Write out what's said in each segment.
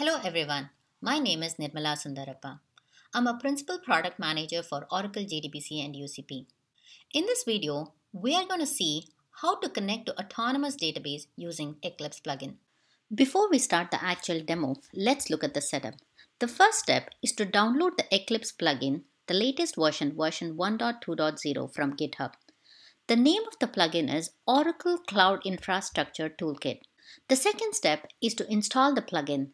Hello everyone, my name is Nirmala Sundarappa. I'm a Principal Product Manager for Oracle JDBC and UCP. In this video, we are going to see how to connect to Autonomous Database using Eclipse plugin. Before we start the actual demo, let's look at the setup. The first step is to download the Eclipse plugin, the latest version, version 1.2.0 from GitHub. The name of the plugin is Oracle Cloud Infrastructure Toolkit. The second step is to install the plugin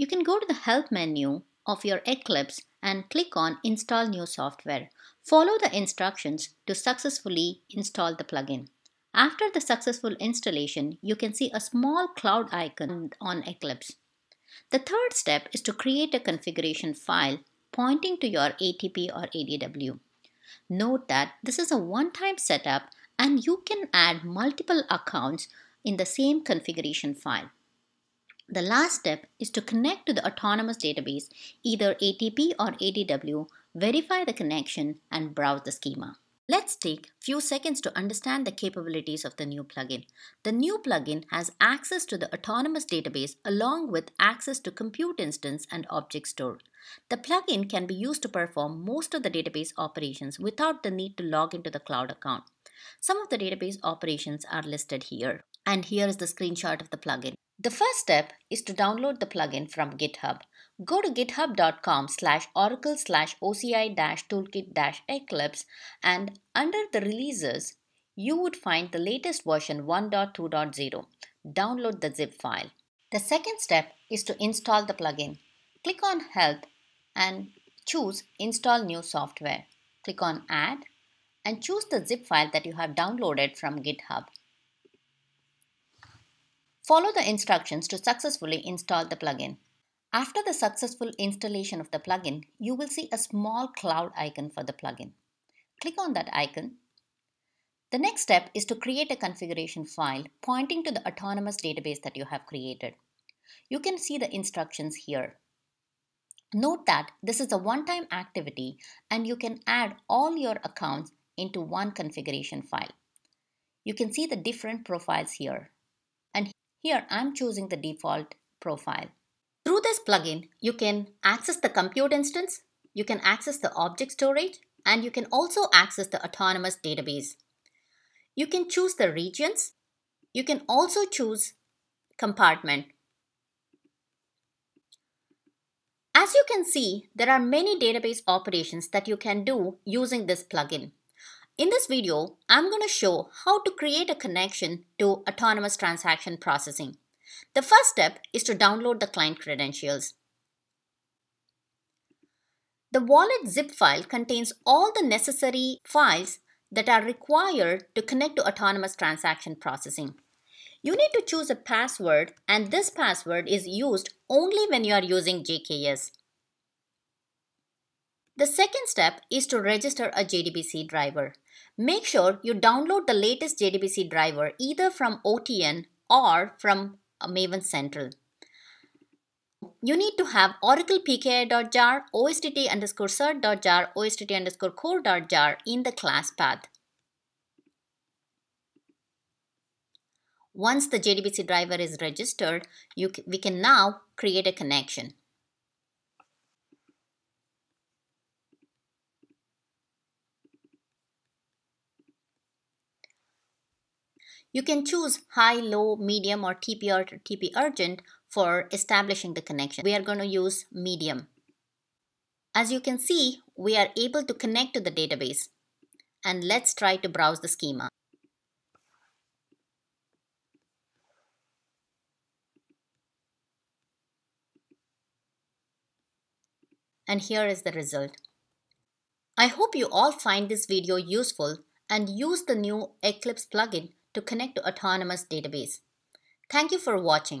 you can go to the Help menu of your Eclipse and click on Install New Software. Follow the instructions to successfully install the plugin. After the successful installation, you can see a small cloud icon on Eclipse. The third step is to create a configuration file pointing to your ATP or ADW. Note that this is a one-time setup and you can add multiple accounts in the same configuration file. The last step is to connect to the autonomous database, either ATP or ADW, verify the connection, and browse the schema. Let's take few seconds to understand the capabilities of the new plugin. The new plugin has access to the autonomous database along with access to compute instance and object store. The plugin can be used to perform most of the database operations without the need to log into the cloud account. Some of the database operations are listed here. And here is the screenshot of the plugin. The first step is to download the plugin from GitHub. Go to github.com slash oracle slash OCI dash toolkit dash eclipse and under the releases, you would find the latest version 1.2.0. Download the zip file. The second step is to install the plugin. Click on Help and choose Install New Software. Click on Add and choose the zip file that you have downloaded from GitHub. Follow the instructions to successfully install the plugin. After the successful installation of the plugin, you will see a small cloud icon for the plugin. Click on that icon. The next step is to create a configuration file pointing to the autonomous database that you have created. You can see the instructions here. Note that this is a one-time activity and you can add all your accounts into one configuration file. You can see the different profiles here. Here I'm choosing the default profile. Through this plugin, you can access the compute instance, you can access the object storage, and you can also access the autonomous database. You can choose the regions. You can also choose compartment. As you can see, there are many database operations that you can do using this plugin. In this video, I'm going to show how to create a connection to autonomous transaction processing. The first step is to download the client credentials. The wallet zip file contains all the necessary files that are required to connect to autonomous transaction processing. You need to choose a password and this password is used only when you are using JKS. The second step is to register a JDBC driver. Make sure you download the latest JDBC driver either from OTN or from uh, Maven Central. You need to have Oracle PKI.jar, OSTT underscore cert.jar, OSTT underscore core.jar in the class path. Once the JDBC driver is registered, you, we can now create a connection. You can choose high, low, medium or TP or TP urgent for establishing the connection. We are going to use medium. As you can see, we are able to connect to the database. And let's try to browse the schema. And here is the result. I hope you all find this video useful and use the new Eclipse plugin to connect to Autonomous Database. Thank you for watching.